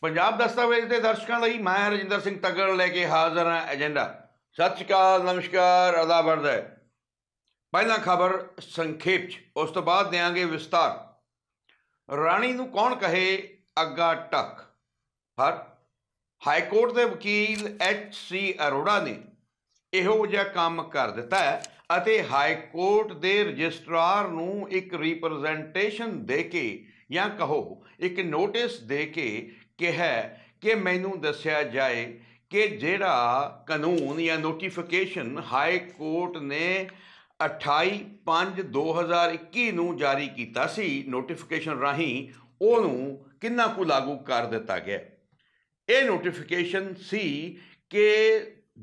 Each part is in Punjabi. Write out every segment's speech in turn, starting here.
ਪੰਜਾਬ ਦਸਤਾਵੇਜ਼ ਦੇ ਦਰਸ਼ਕਾਂ ਲਈ ਮੈਂ ਰਜਿੰਦਰ ਸਿੰਘ ਤਗੜ ਲੈ ਕੇ ਹਾਜ਼ਰ ਹਾਂ ਏਜੰਡਾ ਸਤਿ ਸ਼੍ਰੀ ਅਕਾਲ ਨਮਸਕਾਰ ਅਦਾਬਰਦ ਹੈ ਪਹਿਲਾਂ ਖਬਰ ਸੰਖੇਪ ਚ ਉਸ ਤੋਂ ਬਾਅਦ ਦੇਾਂਗੇ ਵਿਸਤਾਰ ਰਾਣੀ ਨੂੰ ਕੌਣ ਕਹੇ ਅੱਗਾ ਟੱਕ ਪਰ ਹਾਈ ਕੋਰਟ ਦੇ ਵਕੀਲ ਐਚ ਸੀ ਅਰੋੜਾ ਨੇ ਇਹੋ ਜਿਹਾ ਕੰਮ ਕਰ ਦਿੱਤਾ ਹੈ ਅਤੇ ਹਾਈ ਕੋਰਟ ਦੇ ਰਜਿਸਟਰਾਰ ਨੂੰ ਇੱਕ ਰਿਪਰੈਜ਼ੈਂਟੇਸ਼ਨ ਦੇ ਕੇ ਜਾਂ ਕਹੋ ਇੱਕ ਨੋਟਿਸ ਦੇ ਕੇ ਕਿਹਾ ਕਿ ਮੈਨੂੰ ਦੱਸਿਆ ਜਾਏ ਕਿ ਜਿਹੜਾ ਕਾਨੂੰਨ ਜਾਂ ਨੋਟੀਫਿਕੇਸ਼ਨ ਹਾਈ ਕੋਰਟ ਨੇ 28/5/2021 ਨੂੰ ਜਾਰੀ ਕੀਤਾ ਸੀ ਨੋਟੀਫਿਕੇਸ਼ਨ ਰਾਹੀਂ ਉਹਨੂੰ ਕਿੰਨਾ ਕੁ ਲਾਗੂ ਕਰ ਦਿੱਤਾ ਗਿਆ ਇਹ ਨੋਟੀਫਿਕੇਸ਼ਨ ਸੀ ਕਿ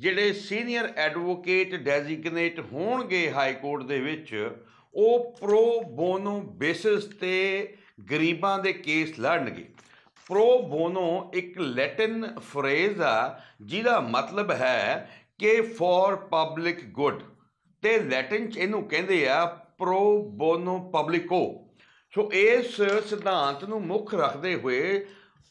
ਜਿਹੜੇ ਸੀਨੀਅਰ ਐਡਵੋਕੇਟ ਡੈਜ਼ਿਗਨੇਟ ਹੋਣਗੇ ਹਾਈ ਕੋਰਟ ਦੇ ਵਿੱਚ ਉਹ ਪ੍ਰੋ ਬੋਨੋ ਬੇਸਿਸ ਤੇ ਗਰੀਬਾਂ ਦੇ ਕੇਸ ਲੜਨਗੇ ਪ੍ਰੋ ਬੋਨੋ ਇੱਕ ਲੈਟਿਨ ਫਰੇਜ਼ ਆ ਜਿਹਦਾ ਮਤਲਬ ਹੈ ਕਿ ਫॉर ਪਬਲਿਕ ਗੁੱਡ ਤੇ ਲੈਟਿਨ ਚ ਇਹਨੂੰ ਕਹਿੰਦੇ ਆ ਪ੍ਰੋ ਬੋਨੋ ਪਬਲਿਕੋ ਸੋ ਇਸ ਸਿਧਾਂਤ ਨੂੰ ਮੁੱਖ ਰੱਖਦੇ ਹੋਏ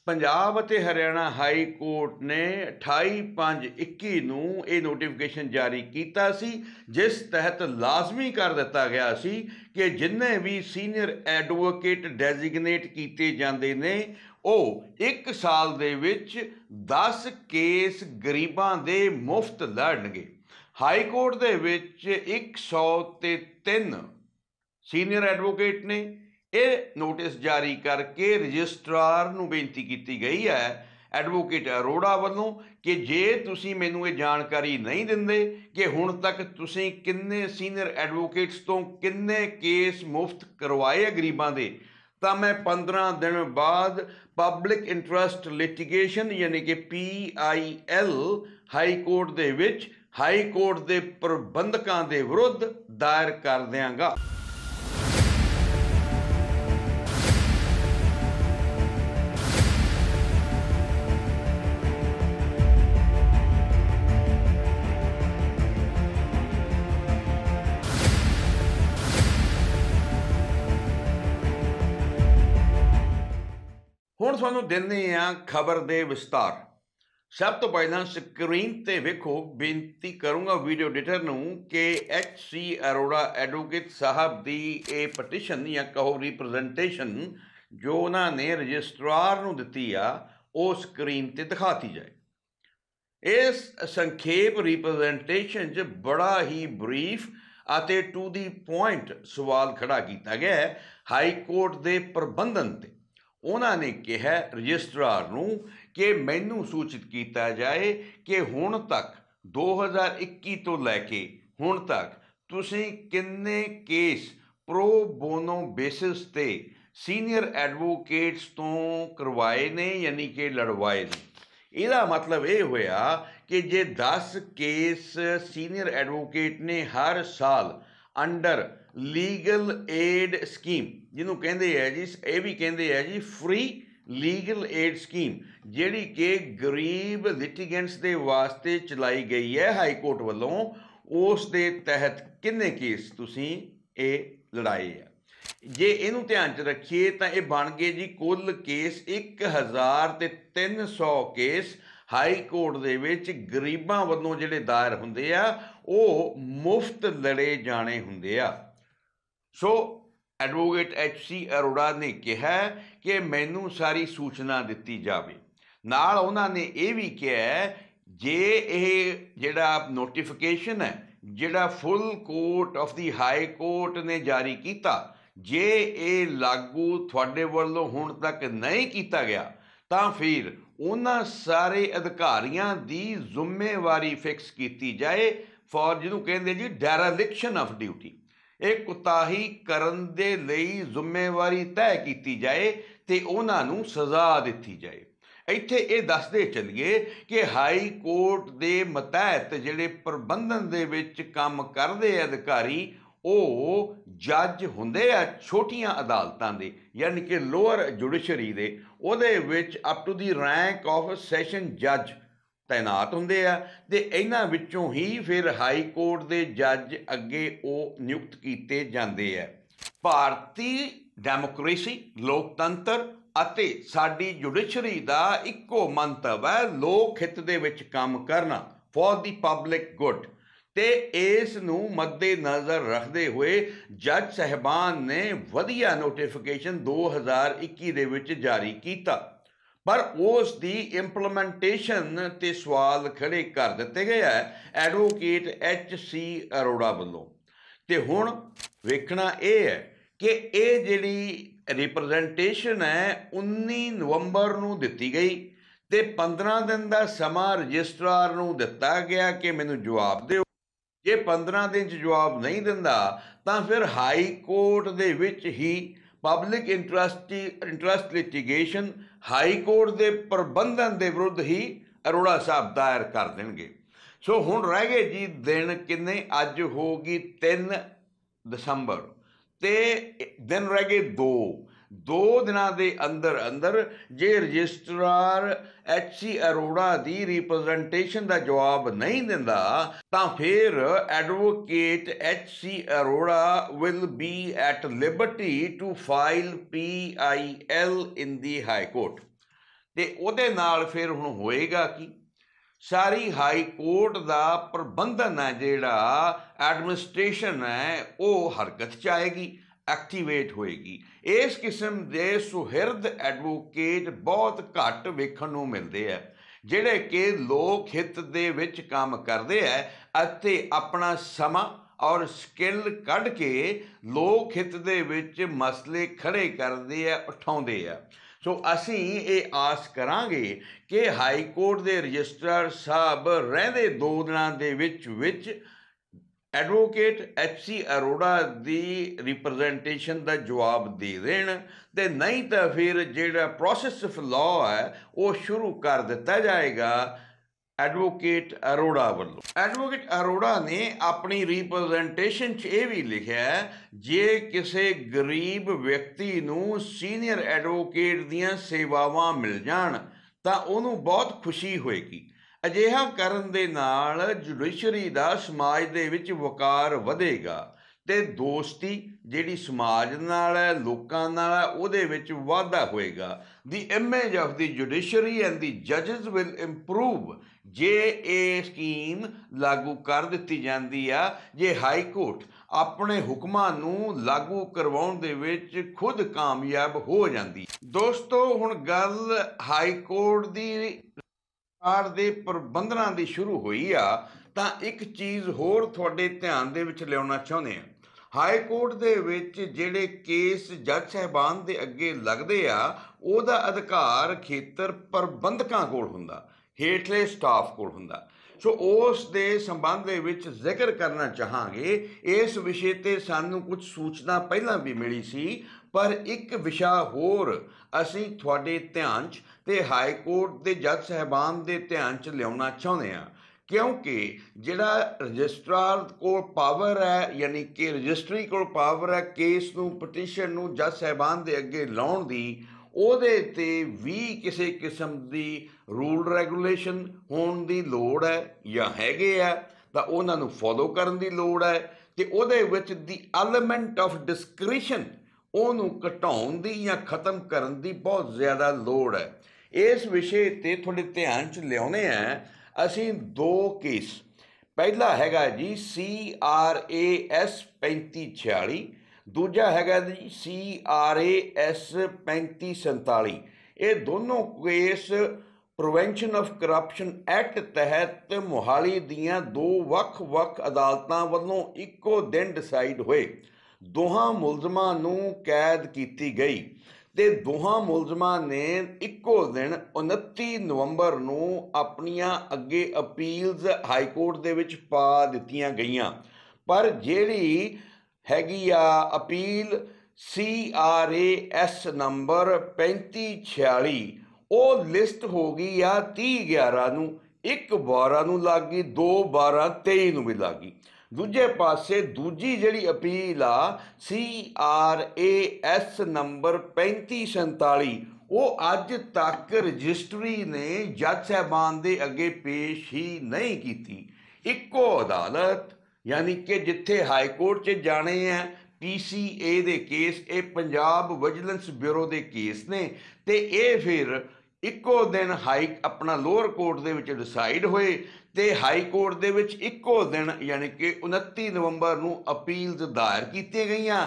ਪੰਜਾਬ ਅਤੇ ਹਰਿਆਣਾ ਹਾਈ ਕੋਰਟ ਨੇ 28521 ਨੂੰ ਇਹ ਨੋਟੀਫਿਕੇਸ਼ਨ ਜਾਰੀ ਕੀਤਾ ਸੀ ਜਿਸ ਤਹਿਤ ਲਾਜ਼ਮੀ ਕਰ ਦਿੱਤਾ ਗਿਆ ਸੀ ਕਿ ਜਿੰਨੇ ਵੀ ਸੀਨੀਅਰ ਐਡਵੋਕੇਟ ਡੈਜ਼ਿਗਨੇਟ ਕੀਤੇ ਜਾਂਦੇ ਨੇ ਉਹ ਇੱਕ ਸਾਲ ਦੇ ਵਿੱਚ 10 ਕੇਸ ਗਰੀਬਾਂ ਦੇ ਮੁਫਤ ਲੜਨਗੇ ਹਾਈ ਕੋਰਟ ਦੇ ਵਿੱਚ 103 ਸੀਨੀਅਰ ਐਡਵੋਕੇਟ ਨੇ ਇਹ ਨੋਟਿਸ ਜਾਰੀ ਕਰਕੇ ਰਜਿਸਟਰਾਰ ਨੂੰ ਬੇਨਤੀ ਕੀਤੀ ਗਈ ਹੈ ਐਡਵੋਕੇਟ ਅਰੋੜਾ ਵੱਲੋਂ ਕਿ ਜੇ ਤੁਸੀਂ ਮੈਨੂੰ ਇਹ ਜਾਣਕਾਰੀ ਨਹੀਂ ਦਿੰਦੇ ਕਿ ਹੁਣ ਤੱਕ ਤੁਸੀਂ ਕਿੰਨੇ ਸੀਨੀਅਰ ਐਡਵੋਕੇਟਸ ਤੋਂ ਕਿੰਨੇ ਕੇਸ ਮੁਫਤ ਕਰਵਾਏ ਗਰੀਬਾਂ ਦੇ ਤਾਂ ਮੈਂ 15 ਦਿਨ ਬਾਅਦ ਪਬਲਿਕ ਇੰਟਰਸਟ ਲਿਟੀਗੇਸ਼ਨ ਯਾਨੀ ਕਿ ਪੀਆਈਐਲ ਹਾਈ ਕੋਰਟ ਦੇ ਵਿੱਚ ਹਾਈ ਕੋਰਟ ਦੇ ਪ੍ਰਬੰਧਕਾਂ ਦੇ ਵਿਰੁੱਧ ਦਾਇਰ ਕਰ ਦਿਆਂਗਾ ਹੁਣ ਤੁਹਾਨੂੰ ਦਿੰਨੇ ਆ ਖਬਰ ਦੇ ਵਿਸਤਾਰ ਸਭ ਤੋਂ ਪਹਿਲਾਂ ਸਕਰੀਨ ਤੇ ਵੇਖੋ ਬੇਨਤੀ ਕਰੂੰਗਾ ਵੀਡੀਓ ਐਡੀਟਰ ਨੂੰ ਕਿ ਐਚ ਸੀ ਅਰੋੜਾ ਐਡਵੋਕੇਟ ਸਾਹਿਬ ਦੀ ਇਹ ਪਟੀਸ਼ਨ ਜਾਂ ਕਹੋ ਰਿਪਰੈਜ਼ੈਂਟੇਸ਼ਨ ਜੋ ਉਹਨਾਂ ਨੇ ਰਜਿਸਟਰਾਰ ਨੂੰ ਦਿੱਤੀ ਆ ਉਹ ਸਕਰੀਨ ਤੇ ਦਿਖਾਤੀ ਜਾਏ ਇਸ ਸੰਖੇਪ ਰਿਪਰੈਜ਼ੈਂਟੇਸ਼ਨ 'ਚ ਬੜਾ ਹੀ ਬਰੀਫ ਅਤੇ ਟੂ ਦੀ ਪੁਆਇੰਟ ਸਵਾਲ ਖੜਾ ਕੀਤਾ ਗਿਆ ਹੈ ਹਾਈ ਕੋਰਟ ਦੇ ਪ੍ਰਬੰਧਨ ਤੇ ਉਹਨਾਂ ਨੇ ਕਿਹਾ ਰਜਿਸਟਰਾਰ ਨੂੰ ਕਿ ਮੈਨੂੰ ਸੂਚਿਤ ਕੀਤਾ ਜਾਏ ਕਿ ਹੁਣ ਤੱਕ 2021 ਤੋਂ ਲੈ ਕੇ ਹੁਣ ਤੱਕ ਤੁਸੀਂ ਕਿੰਨੇ ਕੇਸ ਪ੍ਰੋ ਬੋਨੋ ਬੇਸਿਸ ਤੇ ਸੀਨੀਅਰ ਐਡਵੋਕੇਟਸ ਤੋਂ ਕਰਵਾਏ ਨੇ ਯਾਨੀ ਕਿ ਲੜਵਾਏ ਨੇ ਇਹਦਾ ਮਤਲਬ ਇਹ ਹੋਇਆ ਕਿ ਜੇ 10 ਕੇਸ ਸੀਨੀਅਰ ਐਡਵੋਕੇਟ ਨੇ ਹਰ ਸਾਲ ਅੰਡਰ ਲੀਗਲ ਏਡ ਸਕੀਮ ਜਿਹਨੂੰ ਕਹਿੰਦੇ ਆ ਜੀ ਇਹ ਵੀ ਕਹਿੰਦੇ ਆ ਜੀ ਫ੍ਰੀ ਲੀਗਲ ਏਡ ਸਕੀਮ ਜਿਹੜੀ ਕਿ ਗਰੀਬ ਲਿਟੀਗੈਂਟਸ ਦੇ ਵਾਸਤੇ ਚਲਾਈ ਗਈ ਹੈ ਹਾਈ ਕੋਰਟ ਵੱਲੋਂ ਉਸ ਦੇ ਤਹਿਤ ਕਿੰਨੇ ਕੇਸ ਤੁਸੀਂ ਇਹ ਲੜਾਏ ਆ ਜੇ ਇਹਨੂੰ ਧਿਆਨ 'ਚ ਰੱਖੀਏ ਤਾਂ ਇਹ ਬਣ ਗਏ ਜੀ ਕੁੱਲ ਕੇਸ 1000 ਤੇ 300 ਕੇਸ ਹਾਈ ਕੋਰਟ ਦੇ ਵਿੱਚ ਗਰੀਬਾਂ ਵੱਲੋਂ ਜਿਹੜੇ ਦਾਇਰ ਹੁੰਦੇ ਆ ਉਹ ਮੁਫਤ ਲੜੇ ਜਾਣੇ ਹੁੰਦੇ ਆ so advocate H C Arora ਨੇ ਕਿਹਾ ਕਿ ਮੈਨੂੰ ਸਾਰੀ ਸੂਚਨਾ ਦਿੱਤੀ ਜਾਵੇ ਨਾਲ ਉਹਨਾਂ ਨੇ ਇਹ ਵੀ ਕਿਹਾ ਜੇ ਇਹ ਜਿਹੜਾ ਨੋਟੀਫਿਕੇਸ਼ਨ ਹੈ ਜਿਹੜਾ full court of the high court ਨੇ ਜਾਰੀ ਕੀਤਾ ਜੇ ਇਹ ਲਾਗੂ ਤੁਹਾਡੇ ਵੱਲੋਂ ਹੁਣ ਤੱਕ ਨਹੀਂ ਕੀਤਾ ਗਿਆ ਤਾਂ ਫਿਰ ਉਹਨਾਂ ਸਾਰੇ ਅਧਿਕਾਰੀਆਂ ਦੀ ਜ਼ਿੰਮੇਵਾਰੀ ਫਿਕਸ ਕੀਤੀ ਜਾਏ ਫॉर ਜਿਹਨੂੰ ਕਹਿੰਦੇ ਜੀ ਡੈਰਲਿਕਸ਼ਨ ਆਫ ਡਿਊਟੀ ਇਹ ਕੁਤਾਹੀ ਕਰਨ ਦੇ ਲਈ ਜ਼ਿੰਮੇਵਾਰੀ ਤੈਅ ਕੀਤੀ ਜਾਏ ਤੇ ਉਹਨਾਂ ਨੂੰ ਸਜ਼ਾ ਦਿੱਤੀ ਜਾਏ ਇੱਥੇ ਇਹ ਦੱਸਦੇ ਚੱਲੀਏ ਕਿ ਹਾਈ ਕੋਰਟ ਦੇ ਮਤਹਿਤ ਜਿਹੜੇ ਪ੍ਰਬੰਧਨ ਦੇ ਵਿੱਚ ਕੰਮ ਕਰਦੇ ਅਧਿਕਾਰੀ ਉਹ ਜੱਜ ਹੁੰਦੇ ਆ ਛੋਟੀਆਂ ਅਦਾਲਤਾਂ ਦੇ ਯਾਨੀ ਕਿ ਲੋਅਰ ਜੁਡੀਸ਼ਰੀ ਦੇ ਉਹਦੇ ਵਿੱਚ up to the rank of session ਜੱਜ ਤਾਇਨਾਤ ਹੁੰਦੇ ਆ ਤੇ ਇਹਨਾਂ ਵਿੱਚੋਂ ਹੀ ਫਿਰ ਹਾਈ ਕੋਰਟ ਦੇ ਜੱਜ ਅੱਗੇ ਉਹ ਨਿਯੁਕਤ ਕੀਤੇ ਜਾਂਦੇ ਆ ਭਾਰਤੀ ਡੈਮੋਕ੍ਰੇਸੀ ਲੋਕਤੰਤਰ ਅਤੇ ਸਾਡੀ ਜੁਡੀਸ਼ਰੀ ਦਾ ਇੱਕੋ ਮੰਤਵ ਹੈ ਲੋਕ ਹਿੱਤ ਦੇ ਵਿੱਚ ਕੰਮ ਕਰਨਾ ਫॉर ਦੀ ਪਬਲਿਕ ਗੁੱਡ ਤੇ ਇਸ ਨੂੰ ਮੱਦੇ ਨਜ਼ਰ ਰੱਖਦੇ ਹੋਏ ਜੱਜ ਸਹਿਬਾਨ ਨੇ ਵਧੀਆ ਨੋਟੀਫਿਕੇਸ਼ਨ 2021 ਦੇ ਵਿੱਚ ਜਾਰੀ ਕੀਤਾ ਪਰ ਉਸ ਦੀ ਇੰਪਲੀਮੈਂਟੇਸ਼ਨ ਤੇ ਸਵਾਲ ਖੜੇ ਕਰ ਦਿੱਤੇ ਗਏ ਹੈ ਐਡਵੋਕੇਟ ਐਚ ਸੀ ਅਰੋੜਾ ਵੱਲੋਂ ਤੇ ਹੁਣ ਵੇਖਣਾ ਇਹ ਹੈ ਕਿ ਇਹ ਜਿਹੜੀ ਰਿਪਰੈਜ਼ੈਂਟੇਸ਼ਨ ਹੈ 19 ਨਵੰਬਰ ਨੂੰ ਦਿੱਤੀ ਗਈ ਤੇ 15 ਦਿਨ ਦਾ ਸਮਾਂ ਰਜਿਸਟਰਾਰ ਨੂੰ ਦਿੱਤਾ ਗਿਆ ਕਿ ਮੈਨੂੰ ਜਵਾਬ ਦਿਓ ਜੇ 15 ਦਿਨ ਚ ਜਵਾਬ ਨਹੀਂ ਦਿੰਦਾ ਤਾਂ ਫਿਰ ਹਾਈ ਕੋਰਟ ਦੇ ਵਿੱਚ ਹੀ public interest interest litigation high court ਦੇ ਪ੍ਰਬੰਧਨ ਦੇ ਵਿਰੁੱਧ ਹੀ ਅਰੋੜਾ ਸਾਹਿਬ ਦਾਇਰ ਕਰ ਦੇਣਗੇ ਸੋ ਹੁਣ ਰਹਿ ਗਏ ਜੀ ਦਿਨ ਕਿੰਨੇ ਅੱਜ ਹੋਗੀ 3 ਦਸੰਬਰ ਤੇ ਦਿਨ ਰਹਿ ਗਏ 2 ਦੋ ਦਿਨਾਂ ਦੇ ਅੰਦਰ ਅੰਦਰ ਜੇ ਰਜਿਸਟਰਾਰ ਐਚ ਸੀ ਅਰੋੜਾ ਦੀ ਰਿਪਰੈਜ਼ੈਂਟੇਸ਼ਨ ਦਾ ਜਵਾਬ ਨਹੀਂ ਦਿੰਦਾ ਤਾਂ ਫਿਰ advocate H C Arora will be at liberty to file P I L in the high court ਤੇ ਉਹਦੇ ਨਾਲ ਫਿਰ ਹੁਣ ਹੋਏਗਾ ਕੀ ਸਾਰੀ ਹਾਈ ਕੋਰਟ ਦਾ ਪ੍ਰਬੰਧਨ ਹੈ ਜਿਹੜਾ ਐਡਮਿਨਿਸਟ੍ਰੇਸ਼ਨ ਹੈ ਉਹ ਹਰਕਤ ਚ ਆਏਗੀ ਐਕਟੀਵੇਟ ਹੋਏਗੀ ਇਸ ਕਿਸਮ ਦੇ ਸੁਹਿਰਦ ਐਡਵੋਕੇਟ ਬਹੁਤ ਘੱਟ ਵੇਖਣ ਨੂੰ ਮਿਲਦੇ ਆ ਜਿਹੜੇ ਕਿ ਲੋਕ ਹਿੱਤ ਦੇ ਵਿੱਚ ਕੰਮ ਕਰਦੇ ਆ ਅਤੇ ਆਪਣਾ ਸਮਾਂ ਔਰ ਸਕਿੱਲ ਕੱਢ ਕੇ ਲੋਕ ਹਿੱਤ ਦੇ ਵਿੱਚ ਮਸਲੇ ਖੜੇ ਕਰਦੇ ਆ ਉਠਾਉਂਦੇ ਆ ਸੋ ਅਸੀਂ ਇਹ ਆਸ ਕਰਾਂਗੇ ਕਿ ਹਾਈ ਕੋਰਟ ਦੇ ਰਜਿਸਟਰ ਸਾਹਿਬ ਰਹਿੰਦੇ ਦੋ ਦਿਨਾਂ ਦੇ ਵਿੱਚ ਵਿੱਚ ਐਡਵੋਕੇਟ ਐਚ ਸੀ ਅਰੋੜਾ ਦੀ ਰਿਪਰੈਜ਼ੈਂਟੇਸ਼ਨ ਦਾ ਜਵਾਬ ਦੇ ਦੇਣ ਤੇ ਨਹੀਂ ਤਾਂ ਫਿਰ ਜਿਹੜਾ ਪ੍ਰੋਸੈਸ ਆਫ ਲਾਅ ਹੈ ਉਹ ਸ਼ੁਰੂ ਕਰ ਦਿੱਤਾ ਜਾਏਗਾ ਐਡਵੋਕੇਟ ਅਰੋੜਾ ਵੱਲੋਂ ਐਡਵੋਕੇਟ ਅਰੋੜਾ ਨੇ ਆਪਣੀ ਰਿਪਰੈਜ਼ੈਂਟੇਸ਼ਨ 'ਚ ਇਹ ਵੀ ਲਿਖਿਆ ਜੇ ਕਿਸੇ ਗਰੀਬ ਵਿਅਕਤੀ ਨੂੰ ਸੀਨੀਅਰ ਐਡਵੋਕੇਟ ਦੀਆਂ ਸੇਵਾਵਾਂ ਮਿਲ ਜਾਣ ਤਾਂ ਉਹਨੂੰ ਬਹੁਤ ਖੁਸ਼ੀ ਹੋਏਗੀ ਅਜਿਹਾ ਕਰਨ ਦੇ ਨਾਲ ਜੁਡੀਸ਼ਰੀ ਦਾ ਸਮਾਜ ਦੇ ਵਿੱਚ ਵਕਾਰ ਵਧੇਗਾ ਤੇ ਦੋਸਤੀ ਜਿਹੜੀ ਸਮਾਜ ਨਾਲ ਹੈ ਲੋਕਾਂ ਨਾਲ ਹੈ ਉਹਦੇ ਵਿੱਚ ਵਾਧਾ ਹੋਏਗਾ the image of the judiciary and the ਜੱਜਸ ਵਿਲ ਇੰਪਰੂਵ ਜੇ ਇਹ ਸਕੀਮ ਲਾਗੂ ਕਰ ਦਿੱਤੀ ਜਾਂਦੀ ਆ ਜੇ ਹਾਈ ਕੋਰਟ ਆਪਣੇ ਹੁਕਮਾਂ ਨੂੰ ਲਾਗੂ ਕਰਵਾਉਣ ਦੇ ਵਿੱਚ ਖੁਦ ਕਾਮਯਾਬ ਹੋ ਜਾਂਦੀ ਦੋਸਤੋ ਹੁਣ ਗੱਲ ਹਾਈ ਕੋਰਟ ਦੀ ਸਰਕਾਰ ਦੇ ਪ੍ਰਬੰਧਨਾਂ ਦੀ ਸ਼ੁਰੂ ਹੋਈ ਆ ਤਾਂ ਇੱਕ ਚੀਜ਼ ਹੋਰ ਤੁਹਾਡੇ ਧਿਆਨ ਦੇ ਵਿੱਚ ਲਿਆਉਣਾ ਚਾਹੁੰਦੇ ਆ ਹਾਈ ਕੋਰਟ ਦੇ ਵਿੱਚ ਜਿਹੜੇ ਕੇਸ ਜੱਜ ਸਹਿਬਾਨ ਦੇ ਅੱਗੇ ਲੱਗਦੇ ਆ ਉਹਦਾ ਅਧਿਕਾਰ ਖੇਤਰ ਪ੍ਰਬੰਧਕਾਂ ਕੋਲ ਹੁੰਦਾ ਹੇਠਲੇ ਸਟਾਫ ਕੋਲ ਹੁੰਦਾ ਸੋ ਉਸ ਦੇ ਸੰਬੰਧ ਦੇ ਵਿੱਚ ਜ਼ਿਕਰ ਕਰਨਾ ਚਾਹਾਂਗੇ ਇਸ ਵਿਸ਼ੇ ਤੇ ਸਾਨੂੰ ਕੁਝ ਸੂਚਨਾ ਪਹਿਲਾਂ ਵੀ ਮਿਲੀ ਸੀ ਪਰ ਇੱਕ ਵਿਸ਼ਾ ਹੋਰ ਅਸੀਂ ਤੁਹਾਡੇ ਧਿਆਨ 'ਚ ਤੇ ਹਾਈ ਕੋਰਟ ਦੇ ਜੱਜ ਸਹਿਬਾਨ ਦੇ ਧਿਆਨ 'ਚ ਲਿਆਉਣਾ ਚਾਹੁੰਦੇ ਹਾਂ ਕਿਉਂਕਿ ਜਿਹੜਾ ਰਜਿਸਟਰਾਰ ਕੋਲ ਪਾਵਰ ਹੈ ਯਾਨੀ ਕਿ ਰਜਿਸਟਰੀ ਕੋਲ ਪਾਵਰ ਹੈ ਕੇਸ ਨੂੰ ਪਟੀਸ਼ਨ ਨੂੰ ਜੱਜ ਸਹਿਬਾਨ ਦੇ ਅੱਗੇ ਲਾਉਣ ਦੀ ਉਹਦੇ ਤੇ ਵੀ ਕਿਸੇ ਕਿਸਮ ਦੀ ਰੂਲ ਰੈਗੂਲੇਸ਼ਨ ਹੋਣ ਦੀ ਲੋੜ ਹੈ ਜਾਂ ਹੈਗੇ ਆ ਤਾਂ ਉਹਨਾਂ ਨੂੰ ਫੋਲੋ ਕਰਨ ਦੀ ਲੋੜ ਹੈ ਤੇ ਉਹਦੇ ਵਿੱਚ ਦੀ ਐਲੀਮੈਂਟ ਆਫ ਡਿਸਕ੍ਰੀਸ਼ਨ ਉਹਨੂੰ ਘਟਾਉਣ ਦੀ ਜਾਂ ਖਤਮ ਕਰਨ ਦੀ ਬਹੁਤ ਜ਼ਿਆਦਾ ਲੋੜ ਹੈ ਇਸ ਵਿਸ਼ੇ ਤੇ ਤੁਹਾਡੇ ਧਿਆਨ ਚ ਲਿਆਉਣੇ ਆ ਅਸੀਂ ਦੋ ਕੇਸ ਪਹਿਲਾ ਹੈਗਾ ਜੀ ਸੀ ਆਰ ਏ ਐਸ 3546 ਦੂਜਾ ਹੈਗਾ ਜੀ ਸੀ ਆਰ ਏ ਐਸ 3547 ਇਹ ਦੋਨੋਂ case prevention of corruption act ਤਹਿਤ ਮੁਹਾਲੀ ਦੀਆਂ ਦੋ ਵੱਖ-ਵੱਖ ਅਦਾਲਤਾਂ ਵੱਲੋਂ ਇੱਕੋ ਦਿਨ ਡਿਸਾਈਡ ਹੋਏ ਦੋਹਾਂ ਮੁਲਜ਼ਮਾਂ ਨੂੰ ਕੈਦ ਕੀਤੀ ਗਈ ਤੇ ਦੋਹਾਂ ਮੁਲਜ਼ਮਾਂ ਨੇ ਇੱਕੋ ਦਿਨ 29 ਨਵੰਬਰ ਨੂੰ ਆਪਣੀਆਂ ਅੱਗੇ ਅਪੀਲਸ ਹਾਈ ਕੋਰਟ ਦੇ ਵਿੱਚ ਪਾ ਦਿੱਤੀਆਂ ਗਈਆਂ ਪਰ ਜਿਹੜੀ ਹੈਗੀ ਆ appeal C R A S number 3546 ਉਹ ਲਿਸਟ ਹੋ ਗਈ ਆ 3011 ਨੂੰ 12 ਨੂੰ ਲੱਗ ਗਈ 12 23 ਨੂੰ ਵੀ ਲੱਗ ਗਈ ਦੂਜੇ ਪਾਸੇ ਦੂਜੀ ਜਿਹੜੀ ਅਪੀਲ ਆ C R A S number 3547 ਉਹ ਅੱਜ ਤੱਕ ਰਜਿਸਟਰੀ ਨੇ ਜੱਜ ਸਹਿਬਾਨ ਦੇ ਅੱਗੇ ਪੇਸ਼ ਹੀ ਨਹੀਂ ਕੀਤੀ ਇੱਕੋ ਅਦਾਲਤ ਯਾਨੀ ਕਿ ਜਿੱਥੇ ਹਾਈ ਕੋਰਟ 'ਚ ਜਾਣੇ ਆ ਪੀਸੀਏ ਦੇ ਕੇਸ ਇਹ ਪੰਜਾਬ ਵਿਜੀਲੈਂਸ ਬਿਊਰੋ ਦੇ ਕੇਸ ਨੇ ਤੇ ਇਹ ਫਿਰ ਇੱਕੋ ਦਿਨ ਹਾਈ ਆਪਣਾ ਲੋਅਰ ਕੋਰਟ ਦੇ ਵਿੱਚ ਡਿਸਾਈਡ ਹੋਏ ਤੇ ਹਾਈ ਕੋਰਟ ਦੇ ਵਿੱਚ ਇੱਕੋ ਦਿਨ ਯਾਨੀ ਕਿ 29 ਨਵੰਬਰ ਨੂੰ ਅਪੀਲਸ ਦਾਇਰ ਕੀਤੀਆਂ ਗਈਆਂ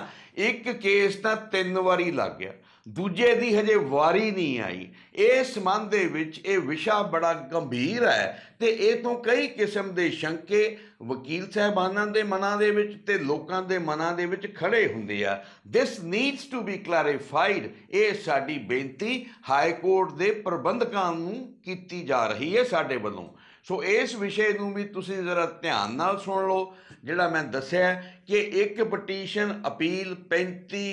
ਇੱਕ ਕੇਸ ਤਾਂ ਤਿੰਨ ਵਾਰੀ ਲੱਗ ਗਿਆ ਦੂਜੇ ਦੀ ਹਜੇ ਵਾਰੀ ਨਹੀਂ ਆਈ ਇਸ ਮਨ ਦੇ ਵਿੱਚ ਇਹ ਵਿਸ਼ਾ ਬੜਾ ਗੰਭੀਰ ਹੈ ਤੇ ਇਹ ਤੋਂ ਕਈ ਕਿਸਮ ਦੇ ਸ਼ੰਕੇ ਵਕੀਲ ਸਹਿਬਾਨਾਂ ਦੇ ਮਨਾਂ ਦੇ ਵਿੱਚ ਤੇ ਲੋਕਾਂ ਦੇ ਮਨਾਂ ਦੇ ਵਿੱਚ ਖੜੇ ਹੁੰਦੇ ਆ this needs to be clarified ਇਹ ਸਾਡੀ ਬੇਨਤੀ ਹਾਈ ਕੋਰਟ ਦੇ ਪ੍ਰਬੰਧਕਾਂ ਨੂੰ ਕੀਤੀ ਜਾ ਰਹੀ ਹੈ ਸਾਡੇ ਵੱਲੋਂ ਸੋ ਇਸ ਵਿਸ਼ੇ ਨੂੰ ਵੀ ਤੁਸੀਂ ਜ਼ਰਾ ਧਿਆਨ ਨਾਲ ਸੁਣ ਲਓ ਜਿਹੜਾ ਮੈਂ ਦੱਸਿਆ ਕਿ ਇੱਕ ਪਟੀਸ਼ਨ ਅਪੀਲ 35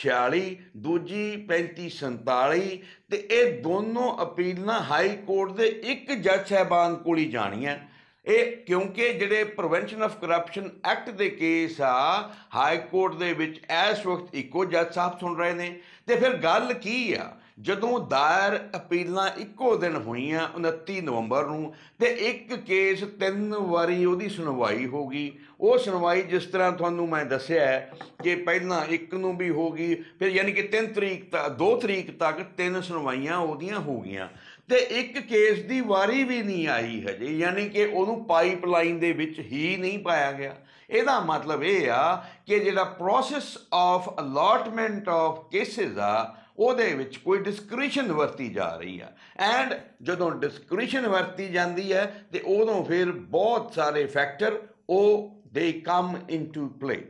46 ਦੂਜੀ 35 47 ਤੇ ਇਹ ਦੋਨੋਂ ਅਪੀਲਾਂ ਹਾਈ ਕੋਰਟ ਦੇ ਇੱਕ ਜੱਜ ਸਹਿਬਾਨ ਕੋਲ ਹੀ ਜਾਣੀਆਂ ਇਹ ਕਿਉਂਕਿ ਜਿਹੜੇ ਪ੍ਰੀਵੈਂਸ਼ਨ ਆਫ ਕਰਪਸ਼ਨ ਐਕਟ ਦੇ ਕੇਸ ਆ ਹਾਈ ਕੋਰਟ ਦੇ ਵਿੱਚ ਇਸ ਵਕਤ ਇੱਕੋ ਜੱਜ ਸਾਹਿਬ ਸੁਣ ਰਹੇ ਨੇ ਤੇ ਫਿਰ ਗੱਲ ਕੀ ਆ ਜਦੋਂ ਦਾਇਰ ਅਪੀਲਾਂ ਇੱਕੋ ਦਿਨ ਹੋਈਆਂ 29 ਨਵੰਬਰ ਨੂੰ ਤੇ ਇੱਕ ਕੇਸ ਤਿੰਨ ਵਾਰੀ ਉਹਦੀ ਸੁਣਵਾਈ ਹੋ ਗਈ ਉਹ ਸੁਣਵਾਈ ਜਿਸ ਤਰ੍ਹਾਂ ਤੁਹਾਨੂੰ ਮੈਂ ਦੱਸਿਆ ਕਿ ਪਹਿਲਾਂ ਇੱਕ ਨੂੰ ਵੀ ਹੋ ਗਈ ਫਿਰ ਯਾਨੀ ਕਿ 3 ਤਰੀਕ ਤੱਕ 2 ਤਰੀਕ ਤੱਕ ਤਿੰਨ ਸੁਣਵਾਈਆਂ ਉਹਦੀਆਂ ਹੋ ਗਈਆਂ ਤੇ ਇੱਕ ਕੇਸ ਦੀ ਵਾਰੀ ਵੀ ਨਹੀਂ ਆਈ ਹਜੇ ਯਾਨੀ ਕਿ ਉਹਨੂੰ ਪਾਈਪਲਾਈਨ ਦੇ ਵਿੱਚ ਹੀ ਨਹੀਂ ਪਾਇਆ ਗਿਆ ਇਹਦਾ ਮਤਲਬ ਇਹ ਆ ਕਿ ਜਿਹੜਾ process of allotment of cases ਆ ਉਹਦੇ ਵਿੱਚ ਕੋਈ ਡਿਸਕ੍ਰਿਪਸ਼ਨ ਵਰਤੀ ਜਾ ਰਹੀ ਆ ਐਂਡ ਜਦੋਂ ਡਿਸਕ੍ਰਿਪਸ਼ਨ ਵਰਤੀ ਜਾਂਦੀ ਹੈ ਤੇ ਉਦੋਂ ਫਿਰ ਬਹੁਤ ਸਾਰੇ ਫੈਕਟਰ ਉਹ ਦੇ ਕਮ ਇਨਟੂ ਪਲੇ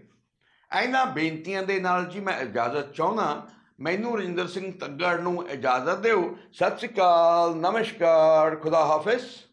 ਐਨਾ ਬੇਨਤੀਆਂ ਦੇ ਨਾਲ ਜੀ ਮੈਂ ਇਜਾਜ਼ਤ ਚਾਹਣਾ ਮੈਨੂੰ ਰਜਿੰਦਰ ਸਿੰਘ ਤੱਗੜ ਨੂੰ ਇਜਾਜ਼ਤ ਦਿਓ ਸਤਿ ਸ਼੍ਰੀ ਅਕਾਲ ਨਮਸਕਾਰ ਖੁਦਾ ਹਾਫਿਜ਼